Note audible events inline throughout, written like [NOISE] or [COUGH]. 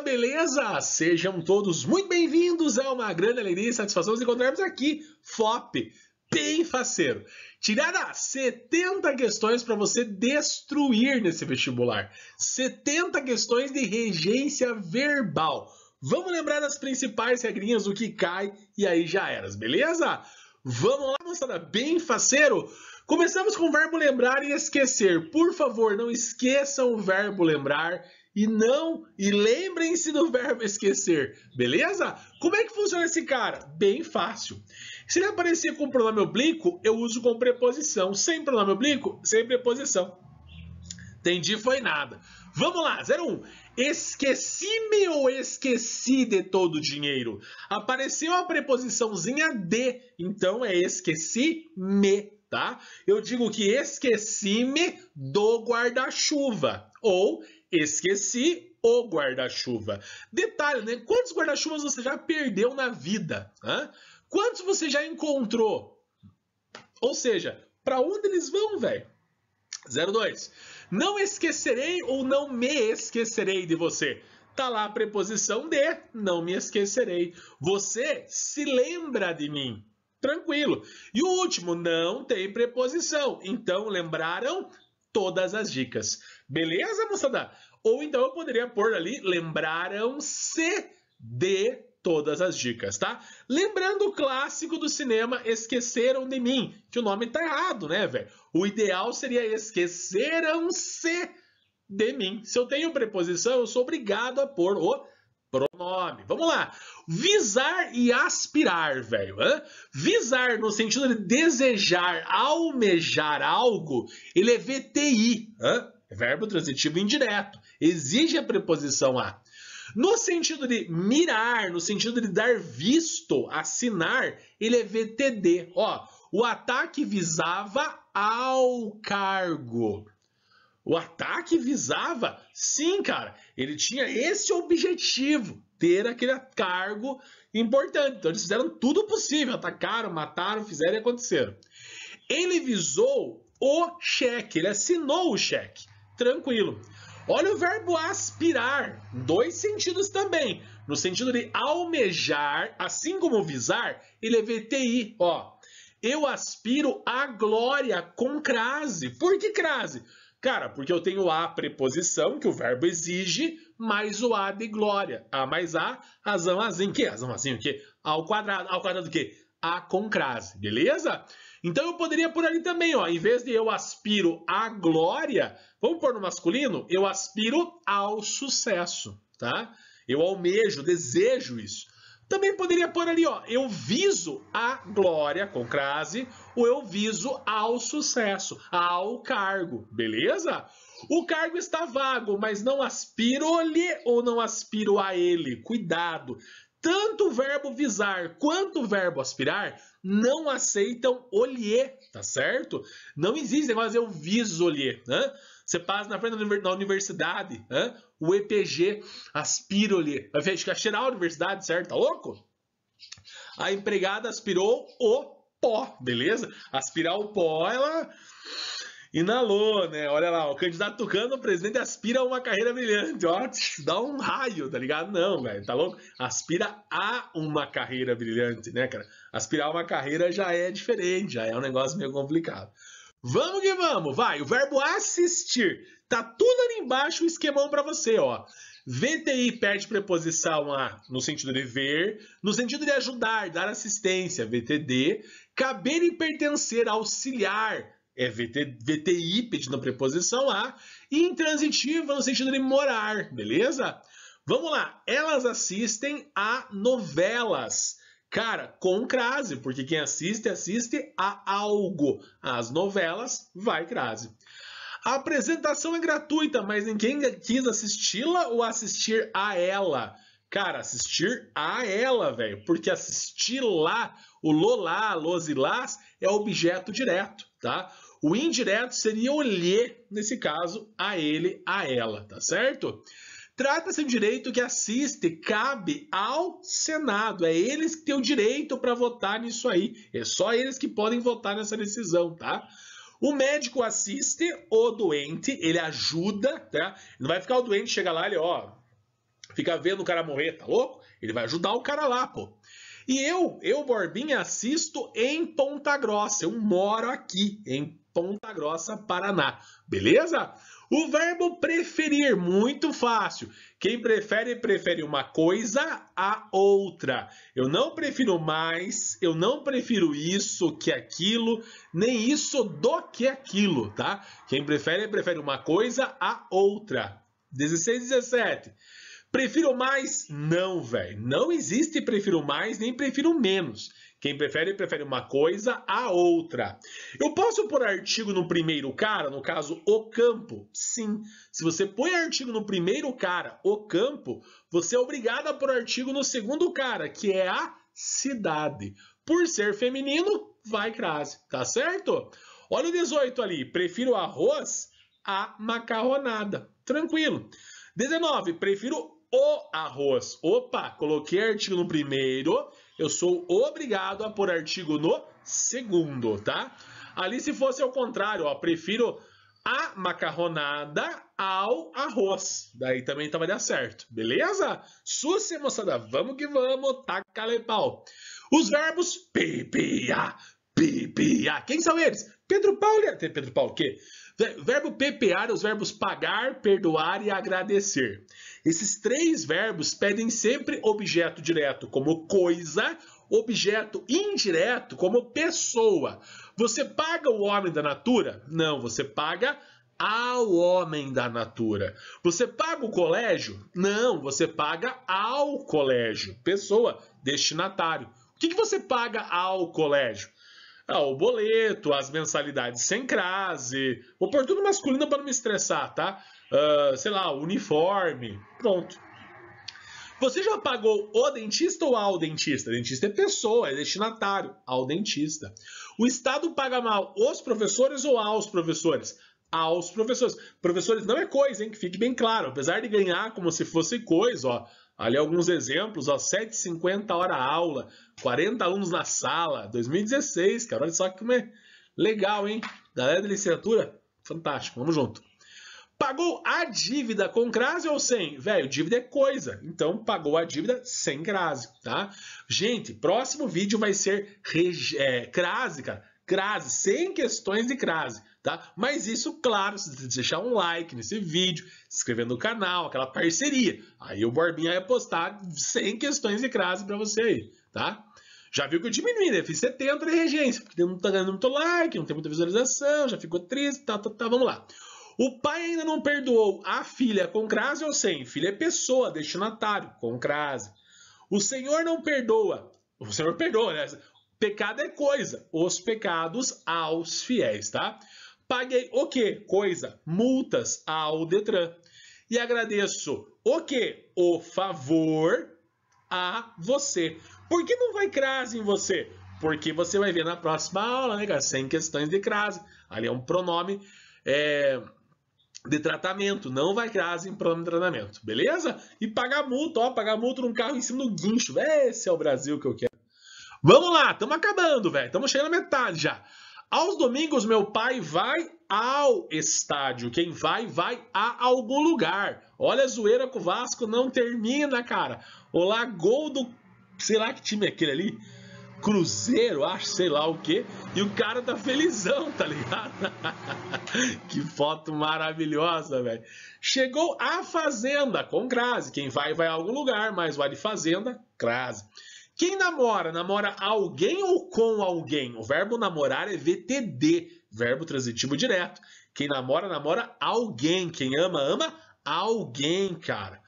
beleza? Sejam todos muito bem-vindos. É uma grande alegria e satisfação nos encontrarmos aqui, FOP, bem faceiro. Tirada 70 questões para você destruir nesse vestibular. 70 questões de regência verbal. Vamos lembrar das principais regrinhas do que cai e aí já eras, beleza? Vamos lá, moçada, bem faceiro? Começamos com o verbo lembrar e esquecer. Por favor, não esqueçam o verbo lembrar e não e lembrem-se do verbo esquecer, beleza? Como é que funciona esse cara? Bem fácil. Se ele aparecer com pronome oblíquo, eu uso com preposição. Sem pronome oblíquo, sem preposição. Entendi, foi nada. Vamos lá, 01. Esqueci-me ou esqueci de todo o dinheiro? Apareceu a preposiçãozinha de, então é esqueci-me, tá? Eu digo que esqueci-me do guarda-chuva ou esqueci o guarda-chuva. Detalhe, né? Quantos guarda-chuvas você já perdeu na vida? Hã? Quantos você já encontrou? Ou seja, para onde eles vão, velho? 02. Não esquecerei ou não me esquecerei de você. Tá lá a preposição de, não me esquecerei. Você se lembra de mim. Tranquilo. E o último, não tem preposição. Então lembraram todas as dicas. Beleza, moçada? Ou então eu poderia pôr ali, lembraram-se de todas as dicas, tá? Lembrando o clássico do cinema Esqueceram de Mim, que o nome tá errado, né, velho? O ideal seria Esqueceram-se de Mim. Se eu tenho preposição, eu sou obrigado a pôr o pronome. Vamos lá. Visar e aspirar, velho. Visar no sentido de desejar, almejar algo, ele é VTI. Hã? verbo transitivo indireto, exige a preposição a. No sentido de mirar, no sentido de dar visto, assinar, ele é VTD. Ó, o ataque visava ao cargo. O ataque visava, sim, cara, ele tinha esse objetivo, ter aquele cargo importante. Então eles fizeram tudo possível, atacaram, mataram, fizeram e aconteceram. Ele visou o cheque, ele assinou o cheque tranquilo. Olha o verbo aspirar, dois sentidos também. No sentido de almejar, assim como visar, ele é VTI, ó. Eu aspiro a glória com crase. Por que crase? Cara, porque eu tenho a preposição que o verbo exige, mais o a de glória. A mais a, razão azinho, que razão azinho, que ao quadrado, ao quadrado do que? A com crase, beleza? Então eu poderia por ali também, ó, em vez de eu aspiro à glória, vamos pôr no masculino, eu aspiro ao sucesso, tá? Eu almejo, desejo isso. Também poderia pôr ali, ó, eu viso a glória, com crase, ou eu viso ao sucesso, ao cargo, beleza? O cargo está vago, mas não aspiro-lhe ou não aspiro a ele. Cuidado. Tanto o verbo visar quanto o verbo aspirar não aceitam olhe, tá certo? Não existe negócio eu viso olhê, né? Você passa na frente da universidade, né? o EPG aspira olhê. Vai cheirar a universidade, certo? Tá louco? A empregada aspirou o pó, beleza? Aspirar o pó, ela inalou, né? Olha lá, o candidato tucano, o presidente aspira a uma carreira brilhante. Ó, dá um raio, tá ligado? Não, velho, tá louco? Aspira a uma carreira brilhante, né, cara? Aspirar a uma carreira já é diferente, já é um negócio meio complicado. Vamos que vamos, vai. O verbo assistir. Tá tudo ali embaixo o esquemão para você, ó. VTI perde preposição a no sentido de ver, no sentido de ajudar, dar assistência, VTD. Caber e pertencer, auxiliar, é VT, VTI pedindo a preposição a e intransitiva no sentido de morar, beleza? Vamos lá, elas assistem a novelas. Cara, com crase, porque quem assiste, assiste a algo. As novelas, vai crase. A apresentação é gratuita, mas ninguém quis assisti-la ou assistir a ela. Cara, assistir a ela, velho. Porque assistir lá, o lolá, los e las, é objeto direto, tá? O indireto seria olhar nesse caso, a ele, a ela, tá certo? Trata-se de direito que assiste, cabe ao Senado. É eles que têm o direito para votar nisso aí. É só eles que podem votar nessa decisão, tá? O médico assiste o doente, ele ajuda, tá? Não vai ficar o doente, chega lá, ele, ó, Fica vendo o cara morrer, tá louco? Ele vai ajudar o cara lá, pô. E eu, eu, Borbinha, assisto em Ponta Grossa. Eu moro aqui, em Ponta Grossa, Paraná. Beleza? O verbo preferir, muito fácil. Quem prefere, prefere uma coisa a outra. Eu não prefiro mais, eu não prefiro isso que aquilo, nem isso do que aquilo, tá? Quem prefere, prefere uma coisa a outra. 16, 17. Prefiro mais? Não, velho. Não existe prefiro mais nem prefiro menos. Quem prefere, prefere uma coisa a outra. Eu posso pôr artigo no primeiro cara, no caso, o campo? Sim. Se você põe artigo no primeiro cara, o campo, você é obrigado a pôr artigo no segundo cara, que é a cidade. Por ser feminino, vai crase, tá certo? Olha o 18 ali. Prefiro arroz a macarronada. Tranquilo. 19. Prefiro o arroz. Opa, coloquei artigo no primeiro, eu sou obrigado a pôr artigo no segundo, tá? Ali se fosse ao contrário, ó, prefiro a macarronada ao arroz. Daí também tá, vai dar certo, beleza? Suce, moçada, vamos que vamos, taca pau. Os verbos PPA, PPA, quem são eles? Pedro Paulo, Pedro Paulo, o quê? Verbo PPA, os verbos pagar, perdoar e agradecer. Esses três verbos pedem sempre objeto direto, como coisa, objeto indireto, como pessoa. Você paga o homem da natura? Não, você paga ao homem da natura. Você paga o colégio? Não, você paga ao colégio. Pessoa, destinatário. O que, que você paga ao colégio? Ah, o boleto, as mensalidades sem crase. Vou pôr tudo masculino para não me estressar, tá? uh, sei lá, uniforme, pronto. Você já pagou o dentista ou ao dentista? Dentista é pessoa, é destinatário, ao dentista. O Estado paga mal os professores ou aos professores? Aos professores. Professores não é coisa, hein? Que fique bem claro. Apesar de ganhar como se fosse coisa, ó. Ali alguns exemplos, ó, 7,50 hora aula, 40 alunos na sala, 2016, cara, olha só que é legal, hein? Galera da licenciatura, fantástico, vamos junto. Pagou a dívida com crase ou sem? Velho, dívida é coisa. Então, pagou a dívida sem crase, tá? Gente, próximo vídeo vai ser é, crase, cara. Crase, sem questões de crase, tá? Mas isso, claro, se deixar um like nesse vídeo, se inscrever no canal, aquela parceria. Aí o Borbinha vai postar sem questões de crase para você aí, tá? Já viu que eu diminui, né? Fiz 70 de regência, porque não tá ganhando muito like, não tem muita visualização, já ficou triste, tá, tá, tá, vamos lá. O pai ainda não perdoou a filha com crase ou sem? Filha é pessoa, destinatário, com crase. O Senhor não perdoa. O Senhor perdoa, né? Pecado é coisa. Os pecados aos fiéis, tá? Paguei o quê? Coisa. Multas ao Detran. E agradeço o quê? O favor a você. Por que não vai crase em você? Porque você vai ver na próxima aula, né, cara? Sem questões de crase. Ali é um pronome. É de tratamento, não vai criar asa em plano de tratamento, beleza? E pagar multa, ó, pagar multa num carro em cima do guincho, esse é o Brasil que eu quero. Vamos lá, estamos acabando, velho, estamos chegando à metade já. Aos domingos, meu pai vai ao estádio. Quem vai, vai a algum lugar. Olha a zoeira com o Vasco, não termina, cara. Olá, gol do. Sei lá que time é aquele ali. Cruzeiro, acho, sei lá o que, e o cara tá felizão, tá ligado? [LAUGHS] que foto maravilhosa, velho. Chegou a Fazenda com Crase. Quem vai, vai a algum lugar, mas vale Fazenda, Crase. Quem namora, namora alguém ou com alguém? O verbo namorar é VTD, verbo transitivo direto. Quem namora, namora alguém. Quem ama, ama alguém, cara.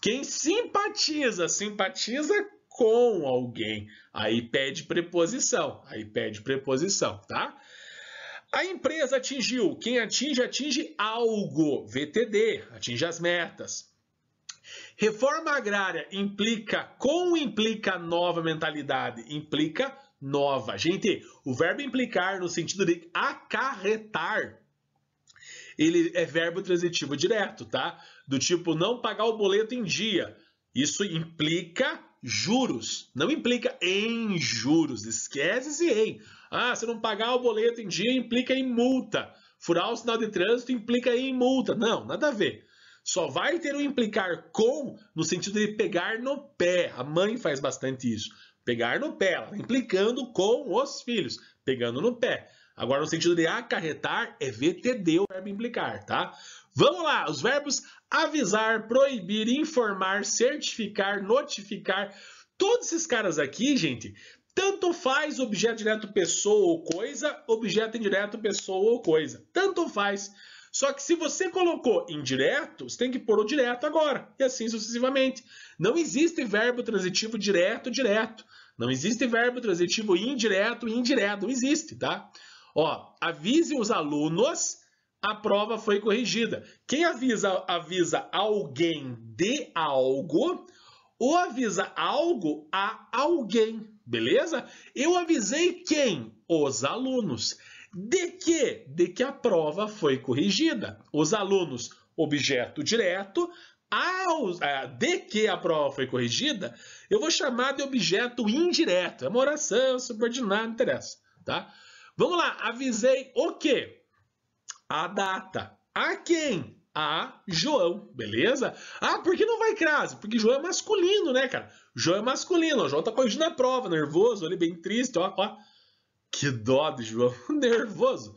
Quem simpatiza, simpatiza com alguém. Aí pede preposição, aí pede preposição, tá? A empresa atingiu. Quem atinge, atinge algo. VTD, atinge as metas. Reforma agrária implica, com implica nova mentalidade, implica nova. Gente, o verbo implicar no sentido de acarretar, ele é verbo transitivo direto, tá? Do tipo não pagar o boleto em dia. Isso implica juros. Não implica em juros. Esquece se em. Ah, se não pagar o boleto em dia, implica em multa. Furar o sinal de trânsito implica em multa. Não, nada a ver. Só vai ter o implicar com no sentido de pegar no pé. A mãe faz bastante isso. Pegar no pé, ela implicando com os filhos, pegando no pé. Agora, no sentido de acarretar, é VTD o verbo implicar, tá? Vamos lá, os verbos avisar, proibir, informar, certificar, notificar. Todos esses caras aqui, gente, tanto faz objeto direto pessoa ou coisa, objeto indireto pessoa ou coisa. Tanto faz. Só que se você colocou indireto, você tem que pôr o direto agora, e assim sucessivamente. Não existe verbo transitivo direto, direto. Não existe verbo transitivo indireto, indireto. Não existe, tá? Ó, avise os alunos a prova foi corrigida. Quem avisa, avisa alguém de algo ou avisa algo a alguém, beleza? Eu avisei quem? Os alunos. De que? De que a prova foi corrigida. Os alunos, objeto direto, aos, é, de que a prova foi corrigida, eu vou chamar de objeto indireto. É uma oração, subordinado, não interessa, tá? Vamos lá, avisei o quê? a data. A quem? A João, beleza? Ah, por que não vai crase? Porque João é masculino, né, cara? João é masculino, ó, João tá corrigindo a prova, nervoso, ali bem triste, ó, ó. Que dó de João, [LAUGHS] nervoso.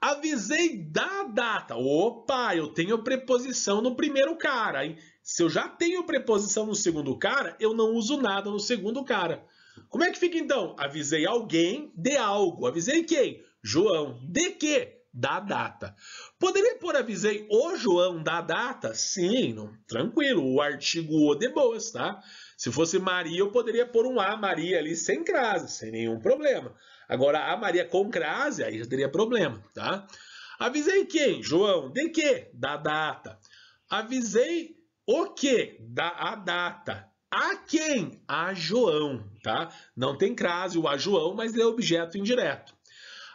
Avisei da data. Opa, eu tenho preposição no primeiro cara, hein? Se eu já tenho preposição no segundo cara, eu não uso nada no segundo cara. Como é que fica então? Avisei alguém de algo. Avisei quem? João. De quê? da data. Poderia pôr avisei o João da data? Sim, não, tranquilo, o artigo o de boas, tá? Se fosse Maria, eu poderia pôr um A Maria ali sem crase, sem nenhum problema. Agora, a Maria com crase, aí já teria problema, tá? Avisei quem? João. De que? Da data. Avisei o que? Da a data. A quem? A João, tá? Não tem crase o a João, mas é objeto indireto.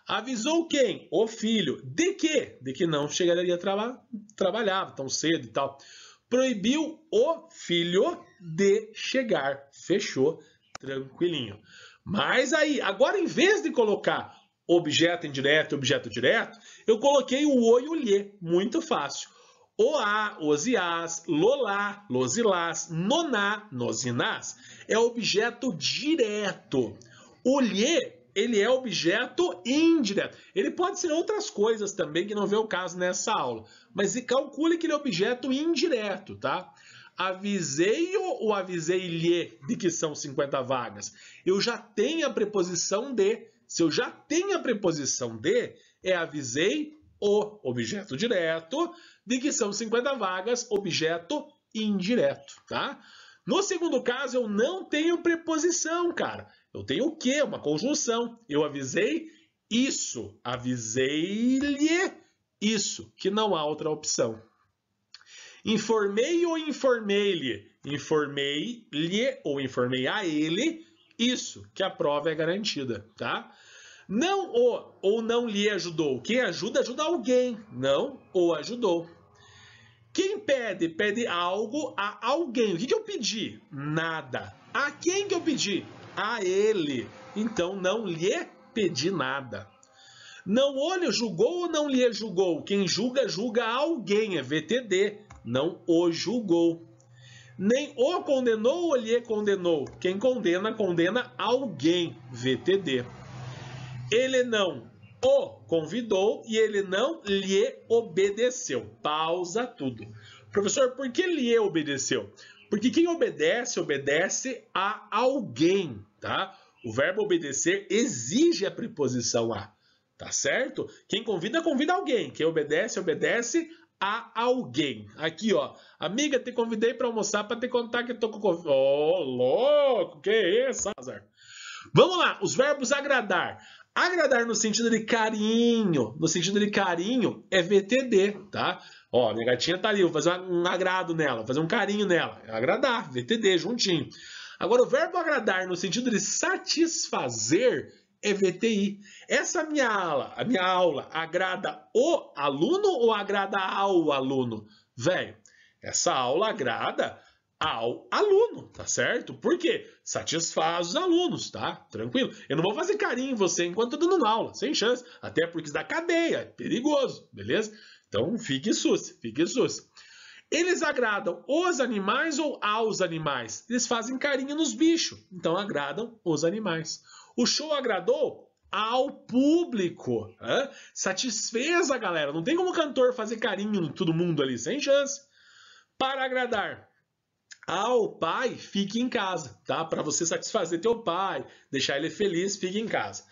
Avisou quem? O filho. De quê? De que não chegaria a trabalhar tão cedo e tal. Proibiu o filho de chegar. Fechou. Tranquilinho. Mas aí, agora em vez de colocar objeto indireto e objeto direto, eu coloquei o o e o lhe. Muito fácil. Oá, osiás, lolá, losilás, noná, nosinás é objeto direto. O lhe ele é objeto indireto. Ele pode ser outras coisas também, que não vê o caso nessa aula. Mas calcule que ele é objeto indireto, tá? avisei ou avisei-lhe de que são 50 vagas? Eu já tenho a preposição de. Se eu já tenho a preposição de, é avisei o objeto direto de que são 50 vagas, objeto indireto, tá? No segundo caso, eu não tenho preposição, cara. Eu tenho o que? Uma conjunção. Eu avisei isso. Avisei-lhe isso, que não há outra opção. Informei ou informei-lhe? Informei-lhe ou informei a ele isso, que a prova é garantida, tá? Não o ou não lhe ajudou. Quem ajuda, ajuda alguém. Não o ajudou. Quem pede, pede algo a alguém. O que, que eu pedi? Nada. A quem que eu pedi? a ele, então não lhe pedi nada. Não o julgou ou não lhe julgou? Quem julga, julga alguém, é VTD. Não o julgou. Nem o condenou ou lhe condenou. Quem condena, condena alguém, VTD. Ele não o convidou e ele não lhe obedeceu. Pausa tudo. Professor, por que lhe obedeceu? Porque quem obedece, obedece a alguém tá? O verbo obedecer exige a preposição a, tá certo? Quem convida, convida alguém. Quem obedece, obedece a alguém. Aqui, ó. Amiga, te convidei para almoçar para te contar que tô com Ô, oh, louco! Que é isso, Azar? Vamos lá, os verbos agradar. Agradar no sentido de carinho, no sentido de carinho é VTD, tá? Ó, minha gatinha tá ali, vou fazer um agrado nela, vou fazer um carinho nela. É agradar, VTD, juntinho. Agora, o verbo agradar no sentido de satisfazer é VTI. Essa minha aula, a minha aula agrada o aluno ou agrada ao aluno? Velho, essa aula agrada ao aluno, tá certo? Porque satisfaz os alunos, tá? Tranquilo. Eu não vou fazer carinho em você enquanto eu tô dando aula, sem chance. Até porque isso dá cadeia, é perigoso, beleza? Então fique sus, fique sus. Eles agradam os animais ou aos animais? Eles fazem carinho nos bichos, então agradam os animais. O show agradou ao público. Né? Satisfez a galera. Não tem como o cantor fazer carinho em todo mundo ali, sem chance. Para agradar ao pai, fique em casa, tá? Para você satisfazer teu pai, deixar ele feliz, fique em casa.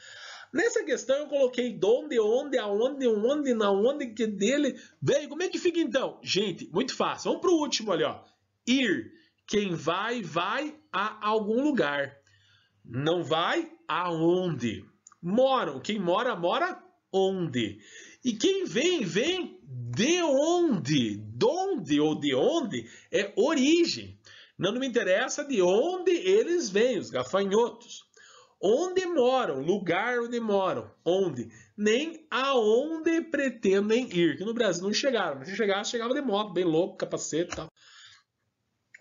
Nessa questão eu coloquei donde, onde, aonde, onde, na onde, que dele. Veio, como é que fica então? Gente, muito fácil. Vamos para o último ali, ó. Ir. Quem vai, vai a algum lugar. Não vai aonde. Moram. Quem mora, mora onde. E quem vem, vem de onde. Donde ou de onde é origem. Não me interessa de onde eles vêm, os gafanhotos. Onde moram, lugar onde moram, onde, nem aonde pretendem ir. Que no Brasil não chegaram. Se chegasse, chegava de moto, bem louco, capacete e tal.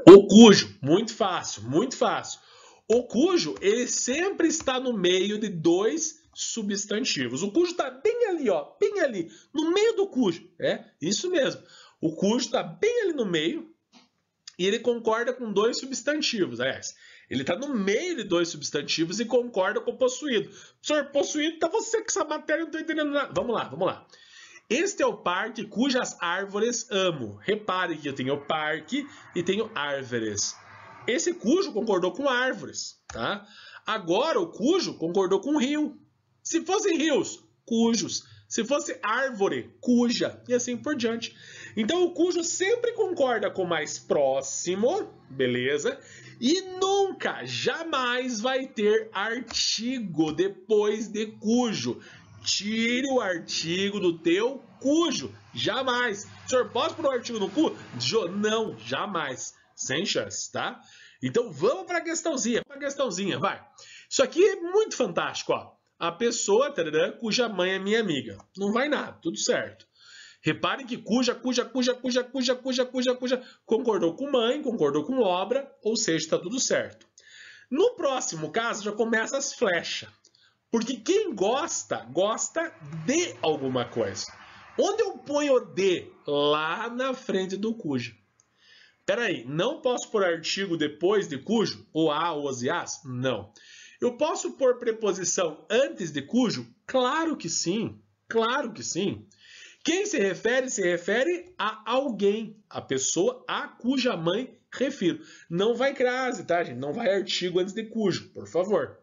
O cujo, muito fácil, muito fácil. O cujo, ele sempre está no meio de dois substantivos. O cujo está bem ali, ó, bem ali, no meio do cujo. É, isso mesmo. O cujo está bem ali no meio e ele concorda com dois substantivos, aliás. Ele está no meio de dois substantivos e concorda com o possuído. Senhor, possuído está você que essa matéria não estou entendendo nada. Vamos lá, vamos lá. Este é o parque cujas árvores amo. Repare que eu tenho parque e tenho árvores. Esse cujo concordou com árvores, tá? Agora o cujo concordou com rio. Se fossem rios, cujos. Se fosse árvore, cuja, e assim por diante. Então o cujo sempre concorda com o mais próximo, beleza? E nunca, jamais vai ter artigo depois de cujo. Tire o artigo do teu cujo. Jamais. Senhor, posso pôr o artigo no cu? Não, jamais. Sem chance, tá? Então vamos para a questãozinha. Para a questãozinha, vai. Isso aqui é muito fantástico, ó. A pessoa tarará, cuja mãe é minha amiga. Não vai nada, tudo certo. Reparem que cuja, cuja, cuja, cuja, cuja, cuja, cuja, cuja, concordou com mãe, concordou com obra, ou seja, está tudo certo. No próximo caso, já começa as flechas. Porque quem gosta, gosta de alguma coisa. Onde eu ponho o de? Lá na frente do cuja? Peraí, não posso pôr artigo depois de cujo? Ou a, ou as e as? Não. Eu posso pôr preposição antes de cujo? Claro que sim. Claro que sim. Quem se refere? Se refere a alguém, a pessoa a cuja mãe refiro. Não vai crase, tá, gente? Não vai artigo antes de cujo, por favor.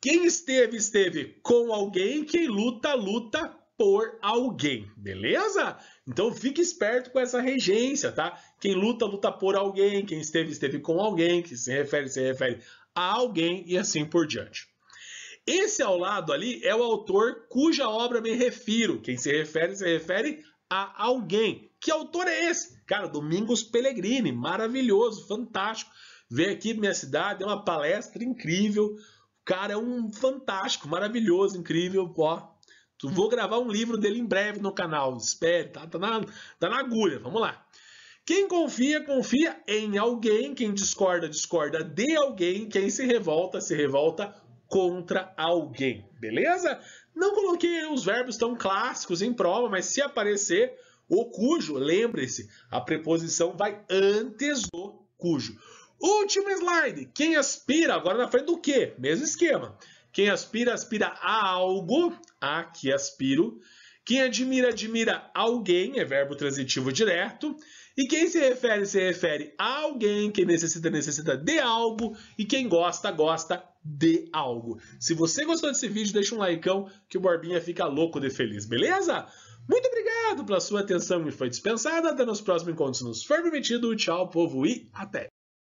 Quem esteve, esteve com alguém. Quem luta, luta por alguém, beleza? Então fique esperto com essa regência, tá? Quem luta, luta por alguém. Quem esteve, esteve com alguém. Quem se refere, se refere a alguém e assim por diante. Esse ao lado ali é o autor cuja obra me refiro. Quem se refere, se refere a alguém. Que autor é esse? Cara, Domingos Pellegrini, maravilhoso, fantástico. Veio aqui na minha cidade, é uma palestra incrível. O cara é um fantástico, maravilhoso, incrível, ó. Vou gravar um livro dele em breve no canal, espere, tá, tá, na, tá na agulha, vamos lá. Quem confia, confia em alguém, quem discorda, discorda de alguém, quem se revolta, se revolta contra alguém, beleza? Não coloquei os verbos tão clássicos em prova, mas se aparecer o cujo, lembre-se, a preposição vai antes do cujo. Último slide, quem aspira, agora na frente do que? Mesmo esquema. Quem aspira, aspira a algo, a que aspiro. Quem admira, admira alguém, é verbo transitivo direto. E quem se refere, se refere a alguém, quem necessita, necessita de algo. E quem gosta, gosta de algo. Se você gostou desse vídeo, deixa um likeão que o Borbinha fica louco de feliz, beleza? Muito obrigado pela sua atenção que foi dispensada. Até nos próximos encontros, nos for permitido. Tchau, povo, e até!